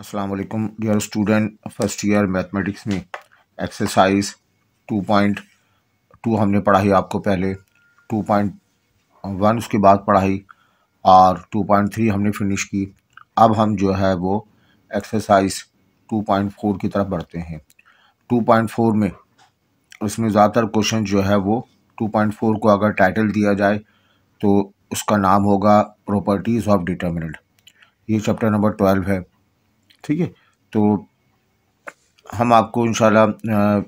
Aslam dear student first year mathematics में exercise two point two हमने पढ़ाई आपको पहले टू पॉइंट वन उसके बाद पढ़ाई और टू पॉइंट थ्री हमने फिनिश की अब हम जो है वो एक्सरसाइज टू पॉइंट फोर की तरफ बढ़ते हैं टू पॉइंट फोर में उसमें ज़्यादातर क्वेश्चन जो है वो टू पॉइंट फोर को अगर टाइटल दिया जाए तो उसका नाम होगा प्रॉपर्टीज़ ऑफ डिटर्मिनेंट ये चैप्टर नंबर ट्वेल्व है ठीक है तो हम आपको इन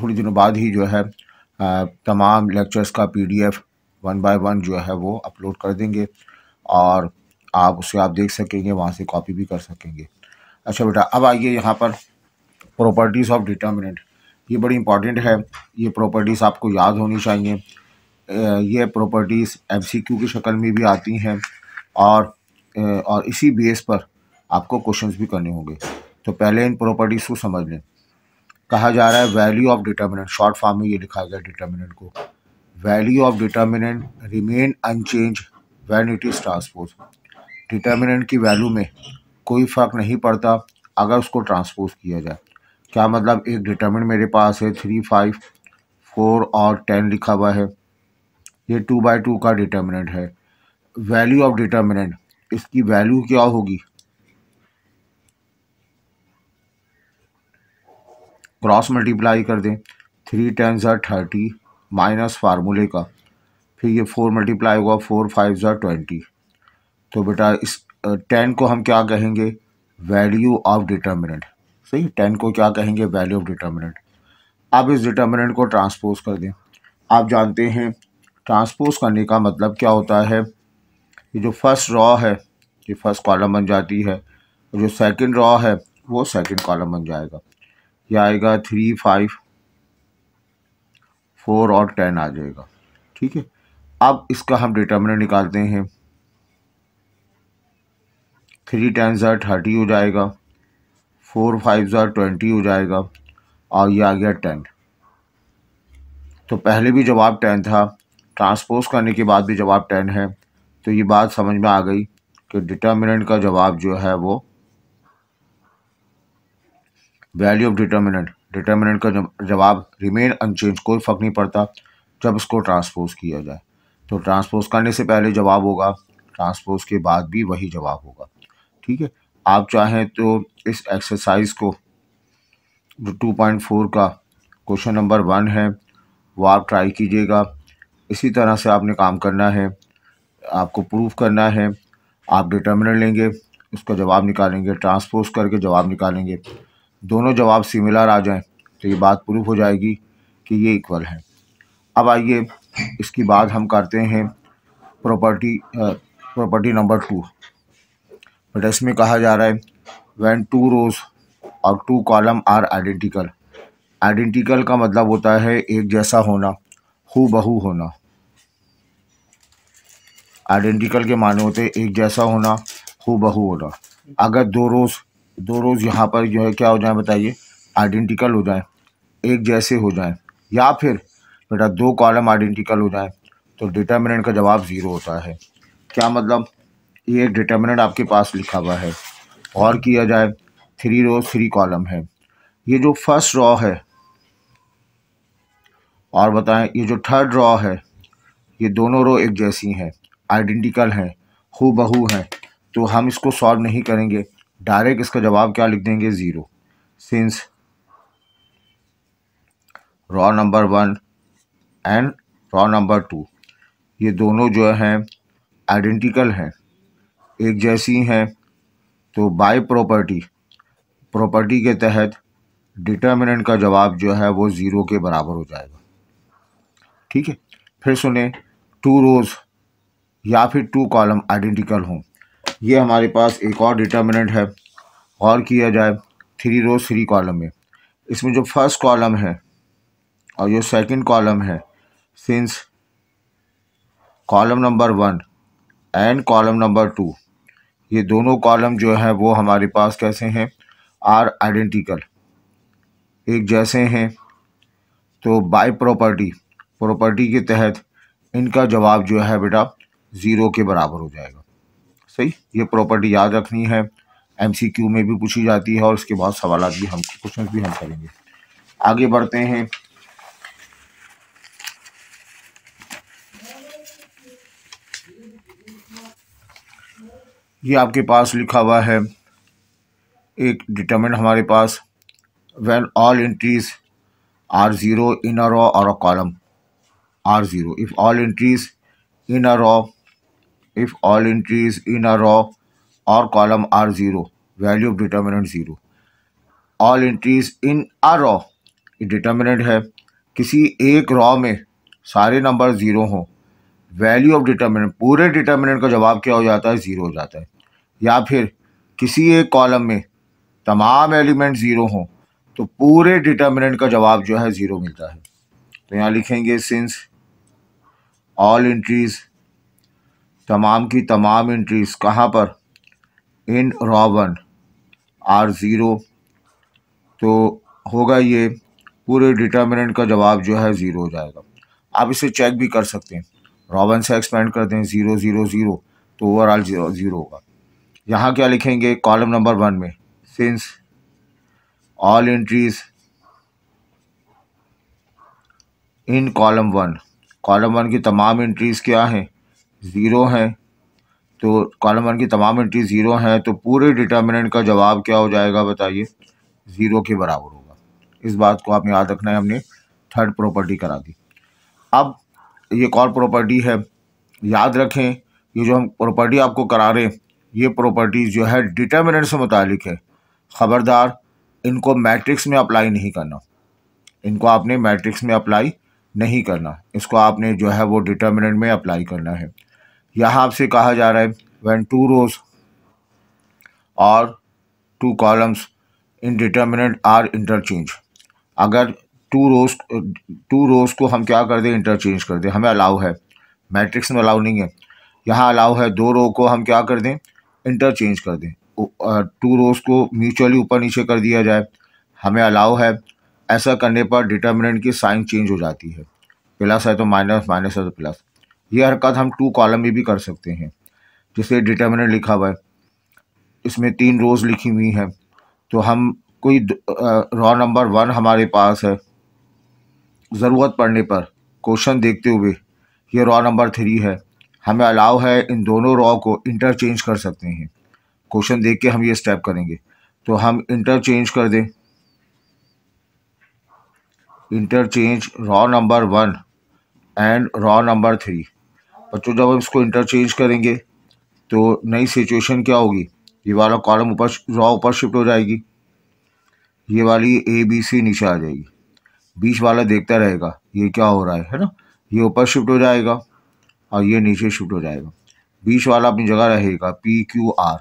थोड़ी दिनों बाद ही जो है तमाम लेक्चर्स का पीडीएफ वन बाय वन जो है वो अपलोड कर देंगे और आप उसे आप देख सकेंगे वहाँ से कॉपी भी कर सकेंगे अच्छा बेटा अब आइए यहाँ पर प्रॉपर्टीज़ ऑफ डिटर्मिनेंट ये बड़ी इंपॉर्टेंट है ये प्रॉपर्टीज़ आपको याद होनी चाहिए ये प्रॉपर्टीज़ एमसीक्यू की शक्ल में भी आती हैं और और इसी बेस पर आपको क्वेश्चंस भी करने होंगे तो पहले इन प्रॉपर्टीज़ को समझ लें कहा जा रहा है value of determinant short form में ये लिखा गया डिटर्मिनेंट को value of determinant remain unchange when it is transpose determinant की वैल्यू में कोई फ़र्क नहीं पड़ता अगर उसको ट्रांसपोज किया जाए क्या मतलब एक डिटर्मिनेंट मेरे पास है थ्री फाइव फोर और टेन लिखा हुआ है ये टू बाई टू का डिटर्मिनेंट है वैल्यू ऑफ डिटर्मिनेंट इसकी वैल्यू क्या होगी क्रॉस मल्टीप्लाई कर दें थ्री टेन ज़ा थर्टी माइनस फार्मूले का फिर ये फोर मल्टीप्लाई होगा फोर फाइव ज़ा ट्वेंटी तो बेटा इस टेन को हम क्या कहेंगे वैल्यू ऑफ डिटर्मिनेंट सही टेन को क्या कहेंगे वैल्यू ऑफ डिटर्मिनेंट अब इस डिटर्मिनेंट को ट्रांसपोज कर दें आप जानते हैं ट्रांसपोज करने का मतलब क्या होता है ये जो फर्स्ट रॉ है ये फर्स्ट कॉलम बन जाती है जो सेकंड रॉ है वो सेकंड कॉलम बन जाएगा ये आएगा थ्री फाइव फोर और टेन आ जाएगा ठीक है अब इसका हम डिटर्मिनेंट निकालते हैं थ्री टेन ज़ार थर्टी हो जाएगा फोर फाइव ज़ार ट्वेंटी हो जाएगा और ये आ गया टेन तो पहले भी जवाब टेन था ट्रांसपोज करने के बाद भी जवाब टेन है तो ये बात समझ में आ गई कि डिटर्मिनेंट का जवाब जो है वो वैल्यू ऑफ डिटर्मिनेंट डिटर्मिनेंट का जवाब रिमेन अनचेंज कोई फ़र्क नहीं पड़ता जब इसको ट्रांसपोज किया जाए तो ट्रांसपोज करने से पहले जवाब होगा ट्रांसपोज के बाद भी वही जवाब होगा ठीक है आप चाहें तो इस एक्सरसाइज को जो टू पॉइंट फोर का क्वेश्चन नंबर वन है वो आप ट्राई कीजिएगा इसी तरह से आपने काम करना है आपको प्रूफ करना है आप डिटर्मिनेंट लेंगे उसका जवाब निकालेंगे ट्रांसपोज करके जवाब निकालेंगे दोनों जवाब सिमिलर आ जाएं तो ये बात प्रूफ हो जाएगी कि ये इक्वल है अब आइए इसकी बात हम करते हैं property property number two but इसमें कहा जा रहा है वैन टू रोज और two column are identical identical का मतलब होता है एक जैसा होना हु बहू होना आइडेंटिकल के माने होते हैं एक जैसा होना हु बहू होना अगर दो रोज़ दो रोज़ यहाँ पर जो है क्या हो जाए बताइए आइडेंटिकल हो जाए एक जैसे हो जाए या फिर बेटा दो कॉलम आइडेंटिकल हो जाए तो डिटर्मिनेंट का जवाब ज़ीरो होता है क्या मतलब ये एक डिटर्मिनेंट आपके पास लिखा हुआ है और किया जाए थ्री रोज थ्री कॉलम है ये जो फर्स्ट रॉ है और बताएं ये जो थर्ड रॉ है ये दोनों रो एक जैसी हैं आइडेंटिकल हैं हु बहू हैं तो हम इसको सॉल्व नहीं करेंगे डायरेक्ट इसका जवाब क्या लिख देंगे zero since row number one and row number two ये दोनों जो हैं आइडेंटिकल हैं एक जैसी हैं तो बाय प्रॉपर्टी प्रॉपर्टी के तहत डिटर्मिनेंट का जवाब जो है वो ज़ीरो के बराबर हो जाएगा ठीक है फिर सुने टू रोज़ या फिर टू कॉलम आइडेंटिकल हों ये हमारे पास एक और डिटर्मिनेंट है और किया जाए थ्री रो थ्री कॉलम में इसमें जो फर्स्ट कॉलम है और जो सेकंड कॉलम है since column number one and column number two ये दोनों कॉलम जो है वो हमारे पास कैसे हैं आर आइडेंटिकल एक जैसे हैं तो बाय प्रॉपर्टी प्रॉपर्टी के तहत इनका जवाब जो है बेटा ज़ीरो के बराबर हो जाएगा सही ये प्रॉपर्टी याद रखनी है एमसीक्यू में भी पूछी जाती है और उसके बाद सवाल भी हम क्वेश्चन भी हम करेंगे आगे बढ़ते हैं ये आपके पास लिखा हुआ है एक डिटर्मेंट हमारे पास when all entries are zero in a row और a column are zero if all entries in a if all entries in a row or column are 0 value of determinant 0 all entries in a row determinant है किसी एक row में सारे number zero हों value of determinant पूरे determinant का जवाब क्या हो जाता है ज़ीरो हो जाता है या फिर किसी एक कॉलम में तमाम एलिमेंट ज़ीरो हों तो पूरे डिटर्मिनेंट का जवाब जो है ज़ीरो मिलता है तो यहाँ लिखेंगे सिंस ऑल इंट्रीज़ तमाम की तमाम इंट्रीज़ कहाँ पर इन रॉबन आर ज़ीरो तो होगा ये पूरे डिटर्मिनेंट का जवाब जो है ज़ीरो हो जाएगा आप इसे चेक भी कर सकते हैं रॉबन से एक्सपेंड करते हैं ज़ीरो ज़ीरो ज़ीरो तो ओवरऑल ज़ीरो ज़ीरो होगा यहाँ क्या लिखेंगे कॉलम नंबर वन में since all entries in column one column one की तमाम इंट्रीज क्या हैं ज़ीरो हैं तो कॉलम वन की तमाम एंट्री ज़ीरो हैं तो पूरे डिटर्मिनेंट का जवाब क्या हो जाएगा बताइए ज़ीरो के बराबर होगा इस बात को आप याद रखना है हमने थर्ड प्रॉपर्टी करा दी अब ये कॉल प्रॉपर्टी है याद रखें ये जो हम प्रॉपर्टी आपको करा रहे हैं ये प्रॉपर्टी जो है डिटर्मिनेंट से मुतालिक है ख़बरदार इनको मैट्रिक्स में अप्लाई नहीं करना इनको आपने मैट्रिक्स में अप्लाई नहीं करना इसको आपने जो है वो डिटर्मिनेंट में अप्लाई करना है यहाँ आपसे कहा जा रहा है टू रोज और two columns in determinant are interchange अगर टू रोज टू रोज को हम क्या कर दें इंटरचेंज कर दें हमें अलाउ है मैट्रिक्स में अलाउ नहीं है यहाँ अलाउ है दो रो को हम क्या कर दें इंटरचेंज कर दें टू रोज को म्यूचुअली ऊपर नीचे कर दिया जाए हमें अलाउ है ऐसा करने पर डिटर्मिनेंट की साइन चेंज हो जाती है प्लस है तो माइनस माइनस है तो प्लस ये हरकत हम टू कॉलम में भी कर सकते हैं जैसे डिटर्मिनेंट लिखा हुआ है इसमें तीन रोज़ लिखी हुई हैं तो हम कोई रॉ नंबर वन हमारे पास है ज़रूरत पड़ने पर क्वेश्चन देखते हुए ये रॉ नंबर थ्री है हमें अलाउ है इन दोनों रॉ को इंटरचेंज कर सकते हैं क्वेश्चन देख के हम ये स्टेप करेंगे तो हम इंटरचेंज कर दें interchange row number one and row number three बच्चों तो जब हम इसको इंटरचेंज करेंगे तो नई सिचुएशन क्या होगी ये वाला कॉलम ऊपर रॉ ऊपर शिफ्ट हो जाएगी ये वाली ए बी सी नीचे आ जाएगी बीच वाला देखता रहेगा ये क्या हो रहा है है ना ये ऊपर शिफ्ट हो जाएगा और ये नीचे शिफ्ट हो जाएगा बीच वाला अपनी जगह रहेगा पी क्यू आर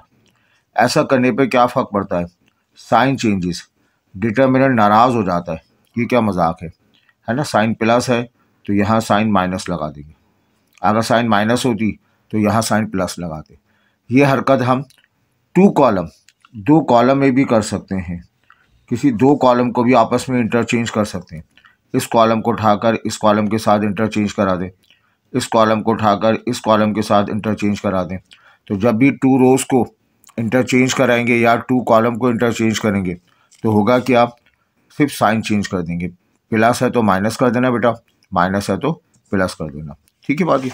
ऐसा करने पे क्या फ़र्क पड़ता है साइन चेंजेस डिटर्मिनेंट नाराज़ हो जाता है ये क्या मजाक है है ना साइन प्लस है तो यहाँ साइन माइनस लगा देंगे अगर साइन माइनस होती तो यहाँ साइन प्लस लगाते ये हरकत हम टू कॉलम दो कॉलम में भी कर सकते हैं किसी दो कॉलम को भी आपस में इंटरचेंज कर सकते हैं इस कॉलम को उठाकर इस कॉलम के साथ इंटरचेंज करा दें इस कॉलम को उठाकर इस कॉलम के साथ इंटरचेंज करा दें तो जब भी टू रोज़ को इंटरचेंज कराएंगे या टू कॉलम को इंटरचेंज करेंगे तो होगा कि आप सिर्फ साइन चेंज कर देंगे प्लस है तो माइनस कर देना बेटा माइनस है तो प्लस कर देना ठीक है बाकी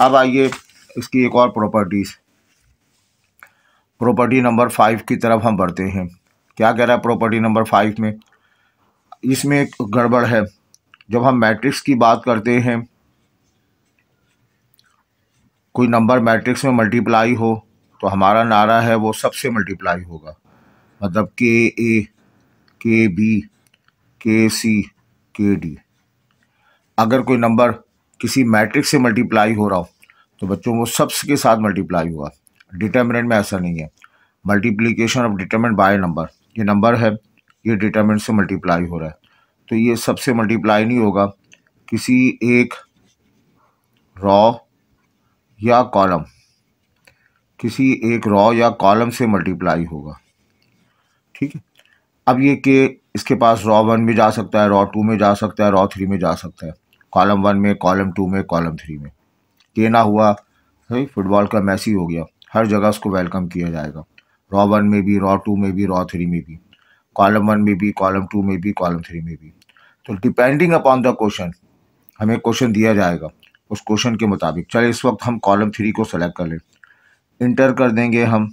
अब आइए इसकी एक और प्रॉपर्टीज़ प्रॉपर्टी नंबर फाइव की तरफ हम बढ़ते हैं क्या कह रहा है प्रॉपर्टी नंबर फाइव में इसमें एक गड़बड़ है जब हम मैट्रिक्स की बात करते हैं कोई नंबर मैट्रिक्स में मल्टीप्लाई हो तो हमारा नारा है वो सबसे मल्टीप्लाई होगा मतलब के ए के बी के सी के डी अगर कोई नंबर किसी मैट्रिक्स से मल्टीप्लाई हो रहा हो तो बच्चों वो सब्स के साथ मल्टीप्लाई हुआ डिटर्मिनेंट में ऐसा नहीं है multiplication of determinant by number ये नंबर है ये डिटर्मेंट से मल्टीप्लाई हो रहा है तो ये सबसे मल्टीप्लाई नहीं होगा किसी एक रॉ या कॉलम किसी एक रॉ या कॉलम से मल्टीप्लाई होगा ठीक है अब ये के इसके पास रॉ वन में जा सकता है रॉ टू में जा सकता है रॉ थ्री में जा सकता है कॉलम वन में कॉलम टू में कॉलम थ्री में ना हुआ भाई फुटबॉल का मैसी हो गया हर जगह उसको वेलकम किया जाएगा रॉ वन में भी रॉ टू में भी रॉ थ्री में भी कॉलम वन में भी कॉलम टू में भी कॉलम थ्री में भी तो डिपेंडिंग अपॉन द क्वेश्चन हमें क्वेश्चन दिया जाएगा उस क्वेश्चन के मुताबिक चलिए इस वक्त हम कॉलम थ्री को सेलेक्ट कर लें इंटर कर देंगे हम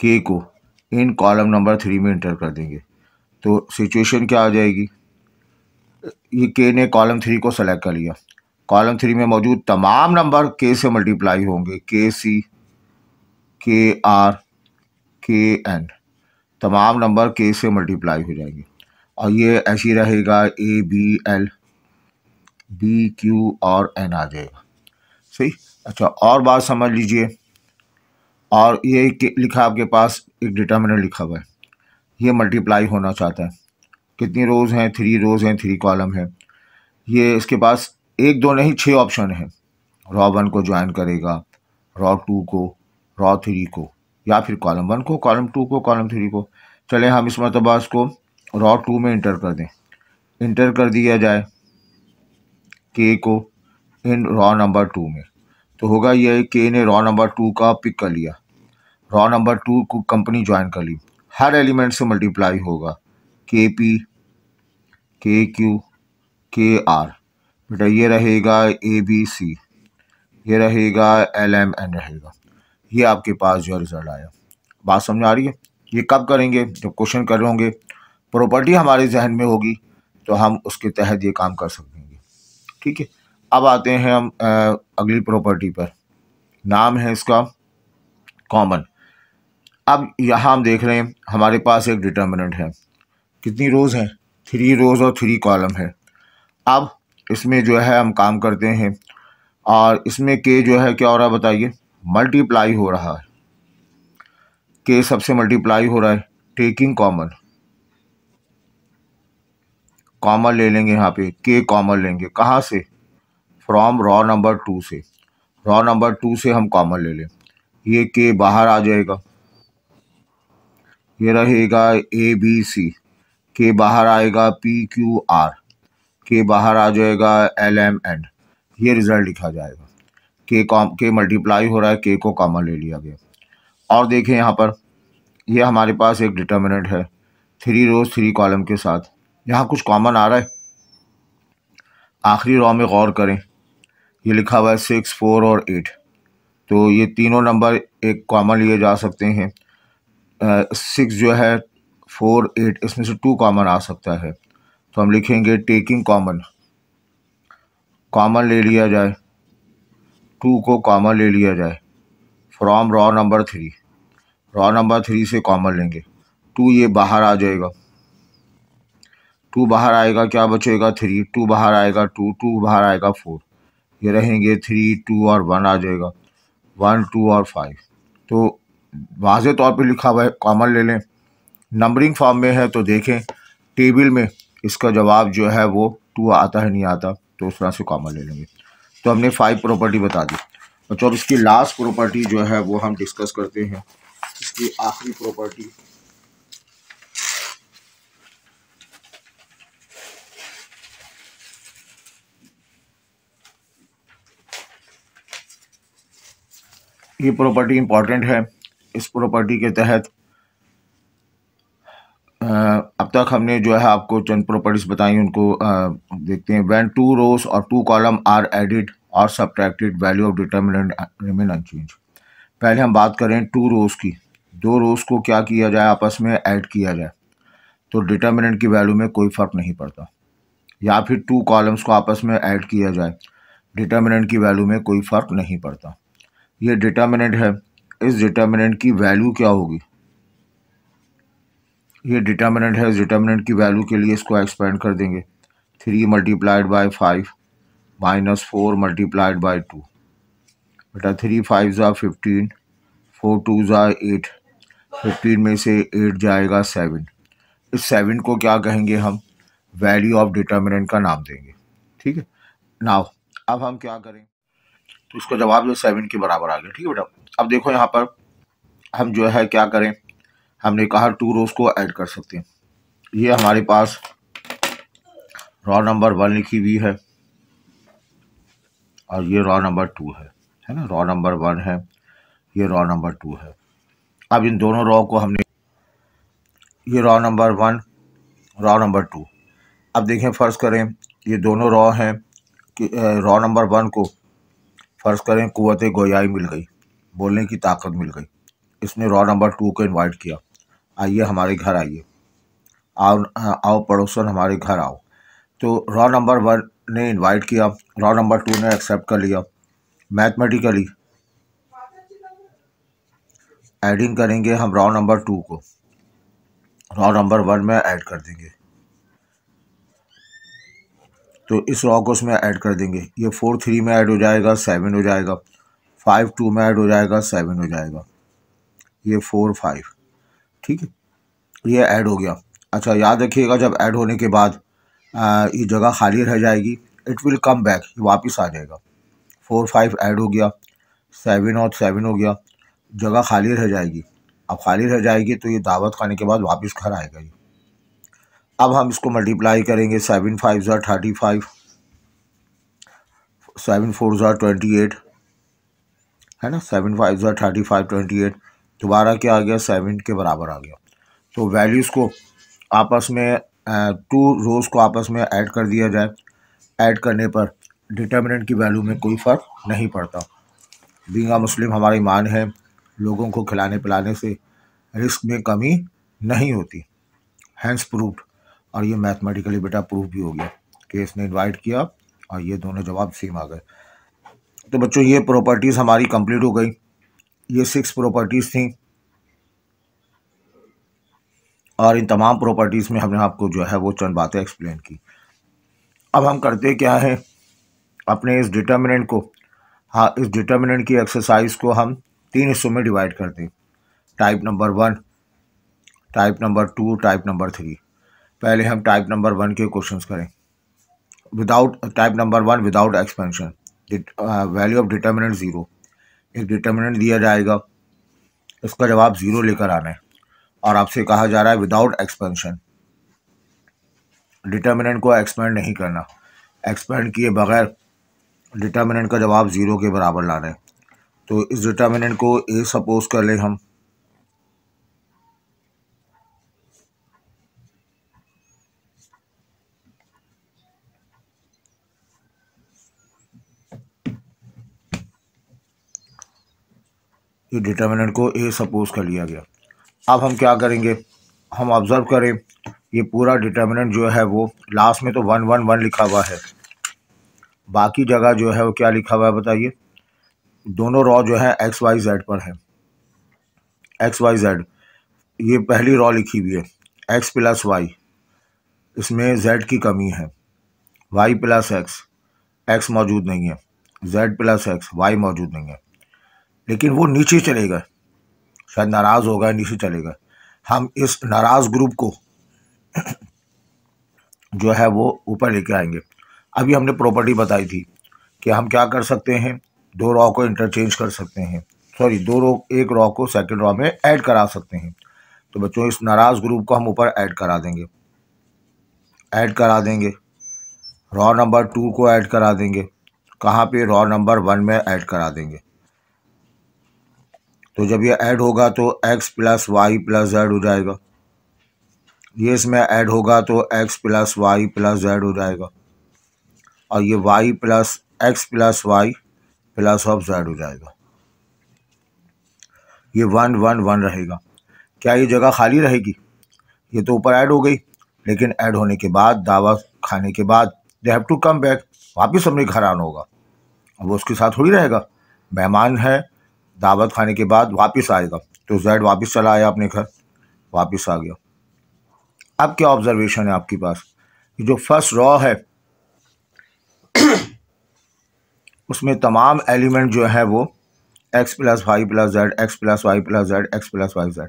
के को इन कॉलम नंबर थ्री में इंटर कर देंगे तो सिचुएशन क्या आ जाएगी के ने कॉलम थ्री को सेलेक्ट कर लिया कॉलम थ्री में मौजूद तमाम नंबर के से मल्टीप्लाई होंगे के सी के आर के एन तमाम नंबर के से मल्टीप्लाई हो जाएंगे और ये ऐसी रहेगा A B L B Q और एन आ जाएगा सही अच्छा और बात समझ लीजिए और ये लिखा आपके पास एक डिटर्मिनेंट लिखा हुआ है ये मल्टीप्लाई होना चाहता है कितनी रोज़ हैं थ्री रोज़ हैं थ्री कॉलम हैं ये इसके पास एक दो नहीं छः ऑप्शन हैं रॉ वन को ज्वाइन करेगा रॉ टू को रॉ थ्री को या फिर कॉलम वन को कॉलम टू को कॉलम थ्री को चलें हम इस मरतबा इसको रॉ टू में इंटर कर दें इंटर कर दिया जाए के को इन रॉ नंबर टू में तो होगा यह के ने रॉ नंबर टू का पिक कर लिया रॉ नंबर टू को कंपनी ज्वाइन कर ली हर एलिमेंट से मल्टीप्लाई होगा के पी के क्यू के आर बेटा ये रहेगा ए बी सी ये रहेगा एल एम एन रहेगा ये आपके पास जो रिज़ल्ट आया बात समझ आ रही है ये कब करेंगे जब क्वेश्चन कर रहे होंगे प्रॉपर्टी हमारे जहन में होगी तो हम उसके तहत ये काम कर सकेंगे ठीक है अब आते हैं हम अगली प्रॉपर्टी पर नाम है इसका कॉमन अब यहाँ हम देख रहे हैं हमारे पास एक डिटर्मिनेंट है कितनी रोज़ हैं थ्री रोज़ और थ्री कॉलम है अब इसमें जो है हम काम करते हैं और इसमें के जो है क्या हो रहा है बताइए मल्टीप्लाई हो रहा है के सबसे मल्टीप्लाई हो रहा है टेकिंग कॉमन कॉमन ले लेंगे यहाँ पे के कॉमन लेंगे कहाँ से फ्रॉम रॉ नंबर टू से रॉ नंबर टू से हम कॉमन ले लें ये के बाहर आ जाएगा ये रहेगा ए बी सी के बाहर आएगा पी क्यू आर के बाहर आ जाएगा एल एम एंड ये रिज़ल्ट लिखा जाएगा के कॉम के मल्टीप्लाई हो रहा है के को कॉमन ले लिया गया और देखें यहाँ पर ये हमारे पास एक डिटर्मिनेंट है थ्री रोज थ्री कॉलम के साथ यहाँ कुछ कॉमन आ रहा है आखिरी रॉ में गौर करें ये लिखा हुआ है सिक्स फोर और एट तो ये तीनों नंबर एक कॉमन लिए जा सकते हैं सिक्स जो है फोर एट इसमें से टू कॉमन आ सकता है तो हम लिखेंगे टेकिंग कॉमन कॉमन ले लिया जाए टू को कॉमन ले लिया जाए from row number three row number three से कॉमन लेंगे टू ये बाहर आ जाएगा टू बाहर आएगा क्या बचेगा थ्री टू बाहर आएगा टू टू बाहर आएगा फोर ये रहेंगे थ्री टू और वन आ जाएगा वन टू और फाइव तो वाजे तौर पे लिखा हुआ है कॉमन ले लें नंबरिंग फॉर्म में है तो देखें टेबल में इसका जवाब जो है वो टू आता है नहीं आता तो उस तरह से कॉमन ले लेंगे तो हमने फाइव प्रॉपर्टी बता दी अच्छा अब इसकी लास्ट प्रॉपर्टी जो है वो हम डिस्कस करते हैं इसकी आखिरी प्रॉपर्टी ये प्रॉपर्टी इम्पॉर्टेंट है इस प्रॉपर्टी के तहत अब तक हमने जो है आपको चंद प्रॉपर्टीज बताई उनको आ, देखते हैं वैन टू रोस और टू कॉलम आर एडिड और subtracted value of determinant remain unchange पहले हम बात करें टू रोज की दो रोज को क्या किया जाए आपस में ऐड किया जाए तो डिटर्मिनेंट की वैल्यू में कोई फ़र्क नहीं पड़ता या फिर टू कॉलम्स को आपस में ऐड किया जाए डिटर्मिनेंट की वैल्यू में कोई फ़र्क नहीं पड़ता ये डिटर्मिनेंट है इस डिटर्मिनेंट की वैल्यू क्या होगी ये डिटर्मिनेंट है इस डिटर्मिनेंट की वैल्यू के लिए इसको एक्सपेंड कर देंगे three multiplied by five minus four multiplied by two बेटा थ्री फाइव ज़ा फिफ्टीन फोर टू ज़ा एट फिफ्टीन में से एट जाएगा सेवन इस सेवन को क्या कहेंगे हम वैल्यू ऑफ डिटर्मिनेंट का नाम देंगे ठीक है नाव अब हम क्या करें तो इसका जवाब जो सेवन के बराबर आ गया ठीक है बेटा अब देखो यहाँ पर हम जो है क्या करें हमने कहा टू रोज को ऐड कर सकते हैं ये हमारे पास रॉ नंबर वन लिखी हुई है और ये रॉ नंबर टू है है ना रॉ नंबर वन है ये रॉ नंबर टू है अब इन दोनों रॉ को हमने ये row number one row number two अब देखें फ़र्ज़ करें ये दोनों रॉ हैं कि रॉ नंबर वन को फ़र्ज़ करें कुत गोयाई मिल गई बोलने की ताकत मिल गई इसने रॉ नंबर टू को इनवाइट किया आइए हमारे घर आइए आओ आओ पड़ोसन हमारे घर आओ तो रॉ नंबर वन ने इनवाइट किया रॉ नंबर टू ने एक्सेप्ट कर लिया मैथमेटिकली एडिंग करेंगे हम रॉ नंबर टू को रॉ नंबर वन में ऐड कर देंगे तो इस रॉ को उसमें ऐड कर देंगे ये फोर थ्री में ऐड हो जाएगा सेवन हो जाएगा फाइव टू में ऐड हो जाएगा सेवन हो जाएगा ये फोर फाइव ठीक है ये ऐड हो गया अच्छा याद रखिएगा जब ऐड होने के बाद ये जगह खाली रह जाएगी इट विल कम बैक वापस आ जाएगा फोर फाइव ऐड हो गया सेवन और सेवन हो गया जगह खाली रह जाएगी अब खाली रह जाएगी तो ये दावत खाने के बाद वापस घर आएगा ये अब हम इसको मल्टीप्लाई करेंगे सेवन फाइव ज़ार थर्टी फाइव सेवन फोर ज़ार ट्वेंटी एट है ना सेवन फाइव ज़ार थर्टी फाइव ट्वेंटी एट दोबारा क्या आ गया सेवन के बराबर आ गया तो वैल्यूज़ को आपस में टू रोज़ को आपस में ऐड कर दिया जाए ऐड करने पर डिटर्मिनेंट की वैल्यू में कोई फ़र्क नहीं पड़ता बींगा मुस्लिम हमारा ईमान है लोगों को खिलाने पिलाने से रिस्क में कमी नहीं होती हैंस प्रूफ और ये मैथमेटिकली बेटा प्रूफ भी हो गया कि इसने इनवाइट किया और ये दोनों जवाब सेम आ गए तो बच्चों ये प्रॉपर्टीज़ हमारी कंप्लीट हो गई ये सिक्स प्रॉपर्टीज़ थी और इन तमाम प्रॉपर्टीज़ में हमने आपको जो है वो चंद बातें एक्सप्लेन की अब हम करते क्या हैं अपने इस डिटर्मिनेंट को हाँ इस डिटर्मिनेंट की एक्सरसाइज को हम तीन हिस्सों में डिवाइड करते हैं type number one type number two type number three पहले हम टाइप नंबर वन के क्वेश्चंस करें without type number one without expansion value of determinant zero एक डिटर्मिनेंट दिया जाएगा इसका जवाब ज़ीरो लेकर आना है और आपसे कहा जा रहा है विदाउट एक्सपेंशन डिटर्मिनेंट को एक्सपेंड नहीं करना एक्सपेंड किए बगैर डिटर्मिनेंट का जवाब ज़ीरो के बराबर लाना है तो इस डिटर्मिनेंट को ए सपोज कर लें हम ये डिटर्मिनेंट को ए सपोज कर लिया गया अब हम क्या करेंगे हम ऑब्ज़र्व करें ये पूरा डिटर्मिनेंट जो है वो लास्ट में तो वन वन वन लिखा हुआ है बाकी जगह जो है वो क्या लिखा हुआ है बताइए दोनों रॉ जो है एक्स वाई जेड पर है एक्स वाई जेड ये पहली रॉ लिखी हुई है एक्स प्लस वाई इसमें जेड की कमी है वाई प्लस एक्स एक्स मौजूद नहीं है जेड प्लस एक्स वाई मौजूद नहीं है लेकिन वो नीचे चले गए शायद नाराज़ हो गए नीचे चले गए हम इस नाराज़ ग्रुप को जो है वो ऊपर लेके आएंगे अभी हमने प्रॉपर्टी बताई थी कि हम क्या कर सकते हैं दो रॉ को इंटरचेंज कर सकते हैं सॉरी दो रॉ एक रॉ को सेकंड रॉ में ऐड करा सकते हैं तो बच्चों इस नाराज़ ग्रुप को हम ऊपर ऐड करा देंगे ऐड करा देंगे रॉ नंबर टू को ऐड करा देंगे कहाँ पे रॉ नंबर वन में ऐड करा देंगे तो जब ये ऐड होगा तो x plus Y plus Z हो जाएगा ये इसमें ऐड होगा तो x plus Y plus Z हो जाएगा और ये y plus X plus Y plus of Z हो जाएगा ये वन वन वन रहेगा क्या ये जगह खाली रहेगी ये तो ऊपर ऐड हो गई लेकिन ऐड होने के बाद दावा खाने के बाद they have to come back वापस हमने घर आना होगा अब वो उसके साथ थोड़ी रहेगा मेहमान है दावत खाने के बाद वापस आएगा तो जैड वापस चला आया अपने घर वापस आ गया अब क्या ऑब्जर्वेशन है आपके पास जो फर्स्ट रॉ है उसमें तमाम एलिमेंट जो है वो X plus Y plus Z X plus Y plus Z X plus Y Z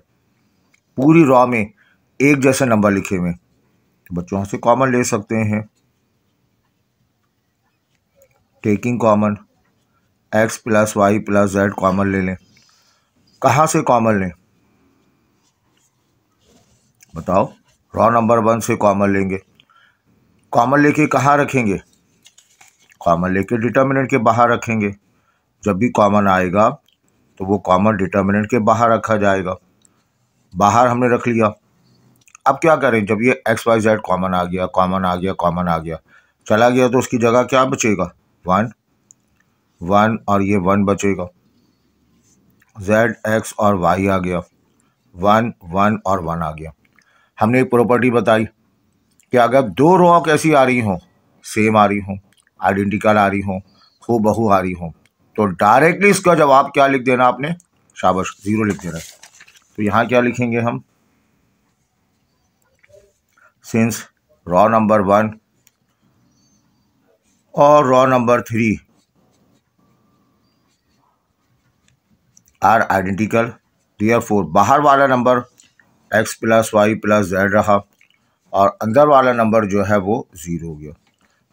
पूरी रॉ में एक जैसे नंबर लिखे हुए तो बच्चों से कॉमन ले सकते हैं taking common X plus Y plus Z common ले लें कहाँ से कॉमन लें बताओ रॉ नंबर वन से कॉमन लेंगे कॉमन लेके कहाँ रखेंगे कॉमन लेके डिटर्मिनेंट के बाहर रखेंगे जब भी कॉमन आएगा तो वो कॉमन डिटर्मिनेंट के बाहर रखा जाएगा बाहर हमने रख लिया अब क्या करें जब ये एक्स वाई जेड कॉमन आ गया कॉमन आ गया कॉमन आ गया चला गया तो उसकी जगह क्या बचेगा वन वन और ये वन बचेगा जेड एक्स और वाई आ गया वन वन और वन आ गया हमने एक प्रॉपर्टी बताई कि अगर दो रों कैसी आ रही हों सेम आ रही हों आइडेंटिकल आ रही हों हो बहु आ रही हों तो डायरेक्टली इसका जवाब क्या लिख देना आपने शाबाश ज़ीरो लिख देना तो यहाँ क्या लिखेंगे हम सिंस रॉ नंबर वन और row number three are identical dear तो फोर बाहर वाला नंबर X plus Y plus Z रहा और अंदर वाला नंबर जो है वो ज़ीरो हो गया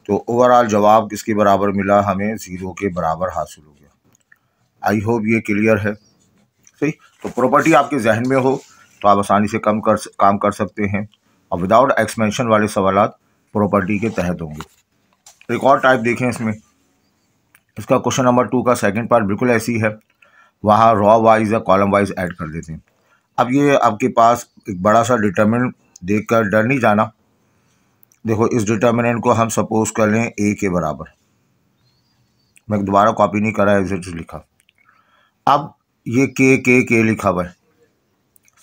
तो ओवरऑल जवाब किसके बराबर मिला हमें ज़ीरो के बराबर हासिल हो गया आई होप ये क्लियर है सही तो प्रॉपर्टी आपके जहन में हो तो आप आसानी से कम कर काम कर सकते हैं और विदाउट एक्सपेंशन वाले सवाल प्रॉपर्टी के तहत होंगे एक और टाइप देखें इसमें इसका क्वेश्चन नंबर टू का सेकंड पार्ट बिल्कुल ऐसी है वहाँ रॉ वाइज या कॉलम वाइज ऐड कर देते हैं अब ये आपके पास एक बड़ा सा डिटर्मिनेंट देख कर डर नहीं जाना देखो इस डिटर्मिनेंट को हम सपोज कर लें ए के बराबर मैं दोबारा कॉपी नहीं करा एज इट लिखा अब ये के के के लिखा हुआ है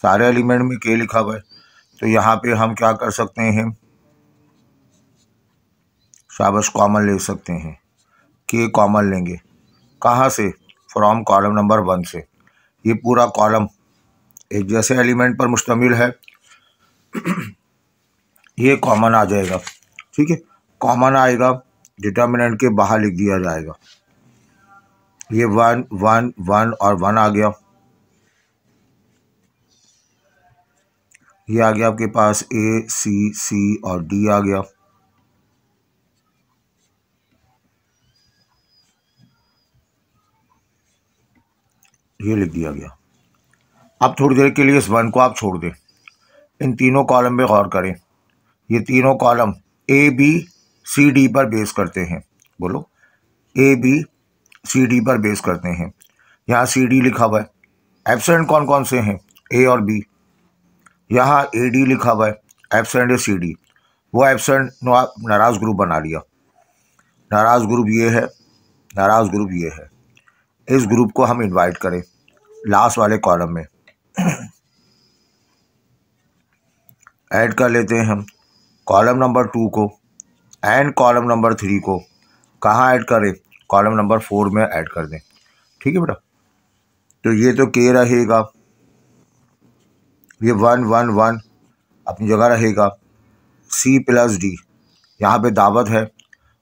सारे एलिमेंट में के लिखा हुआ है तो यहाँ पे हम क्या कर सकते हैं शाबश कॉमन ले सकते हैं के कॉमन लेंगे कहाँ से फ्रॉम कॉलम नंबर वन से ये पूरा कॉलम एक जैसे एलिमेंट पर मुश्तमिल है ये कॉमन आ जाएगा ठीक है कॉमन आएगा डिटर्मिनेंट के बाहर लिख दिया जाएगा ये वन वन वन और वन आ गया ये आ गया आपके पास ए सी सी और डी आ गया ये लिख दिया गया अब थोड़ी देर के लिए इस वन को आप छोड़ दें इन तीनों कॉलम पर गौर करें ये तीनों column A B C D पर बेस करते हैं बोलो ए बी सी डी पर बेस करते हैं यहाँ सी डी लिखा हुआ है एबसेंट कौन कौन से हैं ए और बी यहाँ ए डी लिखा हुआ है एबसेंट ए सी डी वो एबसेंट नाराज़ ग्रुप बना लिया नाराज़ ग्रुप ये है नाराज़ ग्रुप ये है इस ग्रुप को हम इनवाइट करें लास्ट वाले कॉलम में ऐड कर लेते हैं हम कॉलम नंबर टू को एंड कॉलम नंबर थ्री को कहाँ ऐड करें कॉलम नंबर फोर में ऐड कर दें ठीक है बेटा तो ये तो के रहेगा ये वन वन वन अपनी जगह रहेगा सी प्लस डी यहाँ पे दावत है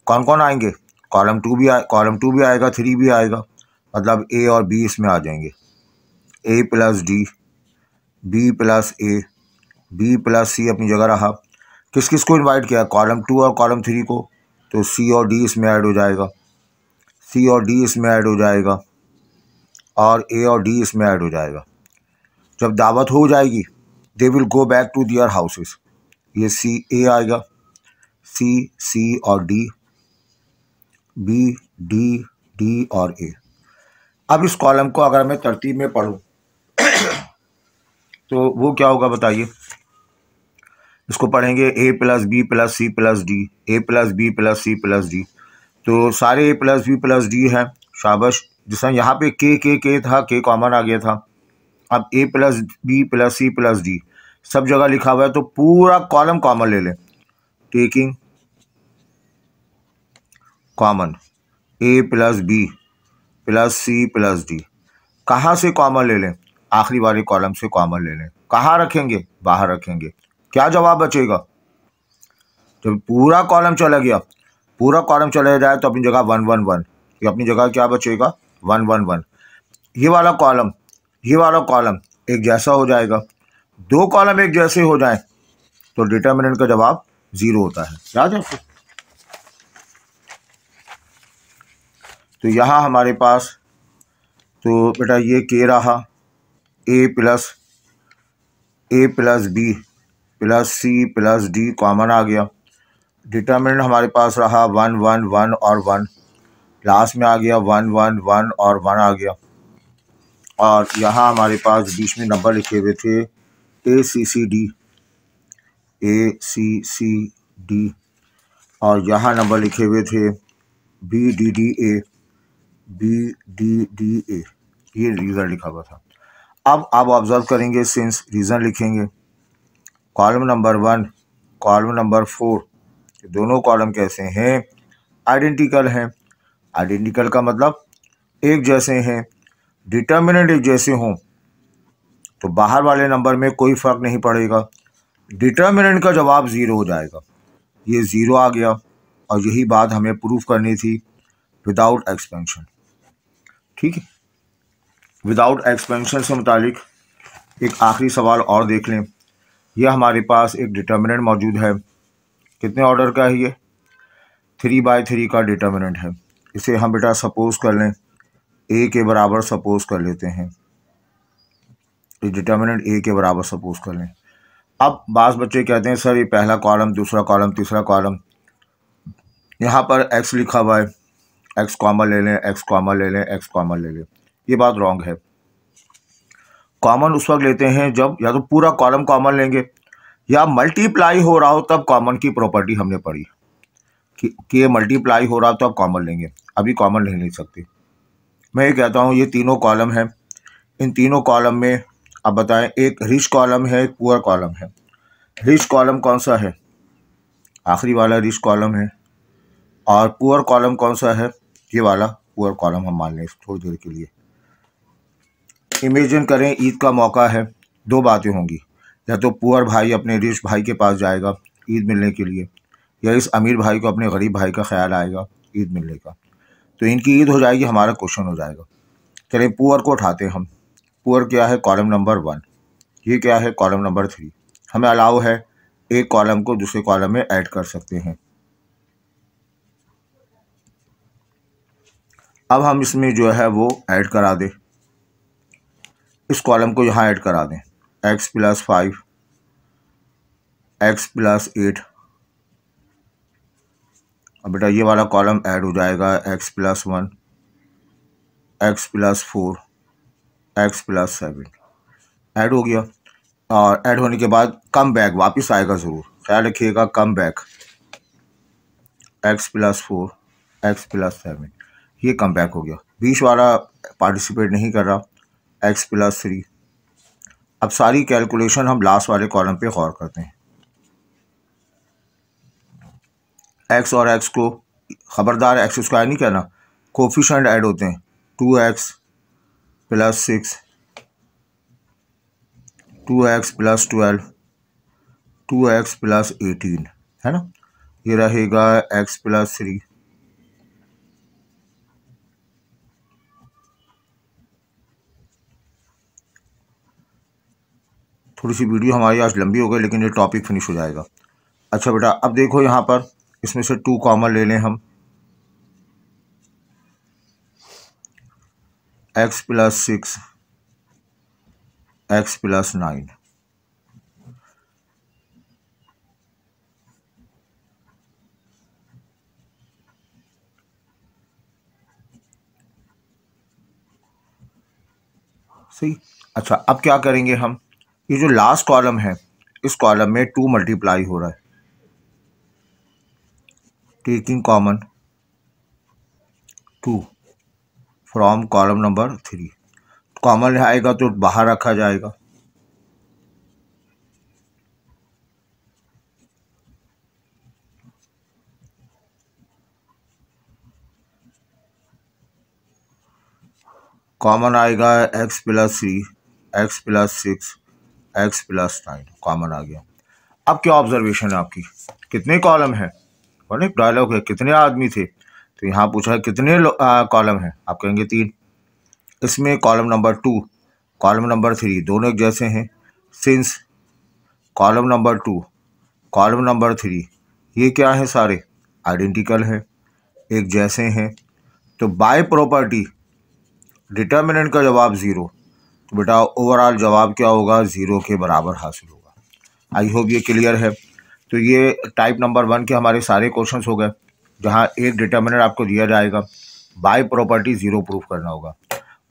कौन कौन आएंगे कॉलम टू भी आ कॉलम टू भी आएगा थ्री भी आएगा मतलब ए और बी इसमें आ जाएंगे A plus D B plus A B plus C अपनी जगह रहा किस किस को इनवाइट किया कॉलम टू और कॉलम थ्री को तो सी और डी इसमें ऐड हो जाएगा सी और डी इसमें ऐड हो जाएगा और ए और डी इसमें ऐड हो जाएगा जब दावत हो जाएगी they will go back to their houses ये सी ए आएगा सी सी और डी बी डी डी और ए अब इस कॉलम को अगर मैं तरतीब में पढ़ूँ तो वो क्या होगा बताइए इसको पढ़ेंगे A plus B plus C plus D A plus B plus C plus D तो सारे A plus B plus D है शाबश जिस यहाँ पे के के के था के कॉमन आ गया था अब A plus B plus C plus D सब जगह लिखा हुआ है तो पूरा कॉलम कॉमन ले लें taking common A plus B plus C plus D कहाँ से कॉमन ले लें आखिरी वाले कॉलम से कॉमन ले लें कहाँ रखेंगे बाहर रखेंगे क्या जवाब बचेगा जब पूरा कॉलम चला गया पूरा कॉलम चला जाए तो अपनी जगह वन वन वन ये अपनी जगह क्या बचेगा वन वन वन ये वाला कॉलम ये वाला कॉलम एक जैसा हो जाएगा दो कॉलम एक जैसे हो जाए तो डिटर्मिनेंट का जवाब ज़ीरो होता है याद है तो यहाँ हमारे पास तो बेटा ये के रहा A plus A plus B plus C plus D common आ गया डिटर्मिनेंट हमारे पास रहा वन वन वन और वन लास्ट में आ गया वन वन वन और वन आ गया और यहाँ हमारे पास बीच में नंबर लिखे हुए थे ए सी C D A C C D और यहाँ नंबर लिखे हुए थे B D D A B D D A ये रिजल्ट लिखा हुआ था अब आप ऑब्जर्व करेंगे सिंस रीज़न लिखेंगे column number one column number four दोनों कॉलम कैसे हैं आइडेंटिकल हैं आइडेंटिकल का मतलब एक जैसे हैं डिटर्मिनेंट एक जैसे हों तो बाहर वाले नंबर में कोई फ़र्क नहीं पड़ेगा डिटर्मिनेंट का जवाब ज़ीरो हो जाएगा ये ज़ीरो आ गया और यही बात हमें प्रूफ करनी थी विदाउट एक्सपेंशन ठीक है विदाउट एक्सपेंशन से मुतालिक एक आखिरी सवाल और देख लें यह हमारे पास एक डिटर्मिनेंट मौजूद है कितने ऑर्डर का है ये थ्री बाई थ्री का डिटर्मिनेंट है इसे हम बेटा सपोज कर लें ए के बराबर सपोज कर लेते हैं डिटर्मिनेंट ए के बराबर सपोज कर लें अब बास बच्चे कहते हैं सर ये पहला कॉलम दूसरा कॉलम तीसरा कॉलम यहाँ पर एक्स लिखा हुआ है एक्स कॉमा ले लें एक्स कॉमा ले लें एक्स कॉमा ले लें ये बात रॉन्ग है कॉमन उस वक्त लेते हैं जब या तो पूरा कॉलम कॉमन लेंगे या मल्टीप्लाई हो रहा हो तब कॉमन की प्रॉपर्टी हमने पढ़ी कि, ये मल्टीप्लाई हो रहा हो तो आप कॉमन लेंगे अभी कॉमन ले सकते मैं ये कहता हूँ ये तीनों कॉलम हैं इन तीनों कॉलम में आप बताएं एक रिच कॉलम है एक पुअर कॉलम है रिच कॉलम कौन सा है आखिरी वाला रिच कॉलम है और पुअर कॉलम कौन सा है ये वाला पुअर कॉलम हम मान लें थोड़ी देर के लिए इमेजिन करें ईद का मौका है दो बातें होंगी या तो पुअर भाई अपने रिश भाई के पास जाएगा ईद मिलने के लिए या इस अमीर भाई को अपने गरीब भाई का ख्याल आएगा ईद मिलने का तो इनकी ईद हो जाएगी हमारा क्वेश्चन हो जाएगा चलें पुअर को उठाते हैं हम पुअर क्या है कॉलम नंबर वन ये क्या है कॉलम नंबर थ्री हमें अलाउ है एक कॉलम को दूसरे कॉलम में ऐड कर सकते हैं अब हम इसमें जो है वो ऐड करा दें इस कॉलम को यहाँ ऐड करा दें X plus five X plus eight अब बेटा ये वाला कॉलम ऐड हो जाएगा X plus one X plus four X plus seven add हो गया और ऐड होने के बाद कम बैक वापस आएगा ज़रूर ख्याल रखिएगा come back X plus four X plus seven ये कम बैक हो गया बीच वाला पार्टिसिपेट नहीं कर रहा एक्स प्लस थ्री अब सारी कैलकुलेशन हम लास्ट वाले कॉलम पे गौर करते हैं एक्स और एक्स को ख़बरदार एक्स स्क्वायर नहीं कहना कोफिशेंट ऐड होते हैं two X plus six two X plus twelve two X plus eighteen है ना ये रहेगा एक्स प्लस थ्री थोड़ी सी वीडियो हमारी आज लंबी हो गई लेकिन ये टॉपिक फिनिश हो जाएगा अच्छा बेटा अब देखो यहाँ पर इसमें से टू कॉमन ले लें हम X plus six X plus nine सही अच्छा अब क्या करेंगे हम ये जो लास्ट कॉलम है इस कॉलम में टू मल्टीप्लाई हो रहा है taking common two from column number three common आएगा तो बाहर रखा जाएगा कॉमन आएगा X plus three X plus six X plus nine common आ गया अब क्या ऑब्जर्वेशन है आपकी कितने कॉलम है बोले डायलॉग है कितने आदमी थे तो यहाँ पूछा है कितने कॉलम हैं आप कहेंगे तीन इसमें column number two column number three दोनों एक जैसे हैं since column number two column number three ये क्या है सारे आइडेंटिकल हैं एक जैसे हैं तो बाय प्रॉपर्टी डिटर्मिनेंट का जवाब ज़ीरो तो बेटा ओवरऑल जवाब क्या होगा ज़ीरो के बराबर हासिल होगा आई होप ये क्लियर है तो ये टाइप नंबर वन के हमारे सारे क्वेश्चन हो गए जहाँ एक डिटर्मिनेंट आपको दिया जाएगा बाय प्रॉपर्टी ज़ीरो प्रूफ करना होगा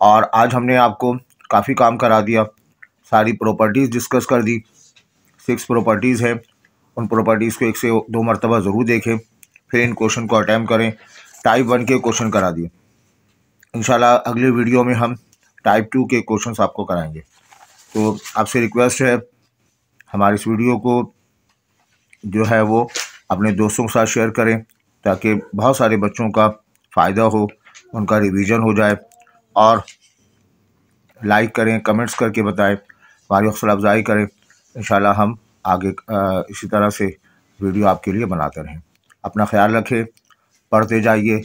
और आज हमने आपको काफ़ी काम करा दिया सारी प्रॉपर्टीज़ डिस्कस कर दी सिक्स प्रॉपर्टीज़ हैं उन प्रॉपर्टीज़ को एक से दो मरतबा ज़रूर देखें फिर इन क्वेश्चन को अटैम्प करें टाइप वन के क्वेश्चन करा दिए इन अगली वीडियो में हम टाइप टू के क्वेश्चंस आपको कराएंगे तो आपसे रिक्वेस्ट है हमारी इस वीडियो को जो है वो अपने दोस्तों के साथ शेयर करें ताकि बहुत सारे बच्चों का फ़ायदा हो उनका रिवीजन हो जाए और लाइक करें कमेंट्स करके बताएं हमारी हौसला अफजाई करें इन हम आगे इसी तरह से वीडियो आपके लिए बनाते रहें अपना ख्याल रखें पढ़ते जाइए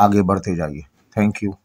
आगे बढ़ते जाइए थैंक यू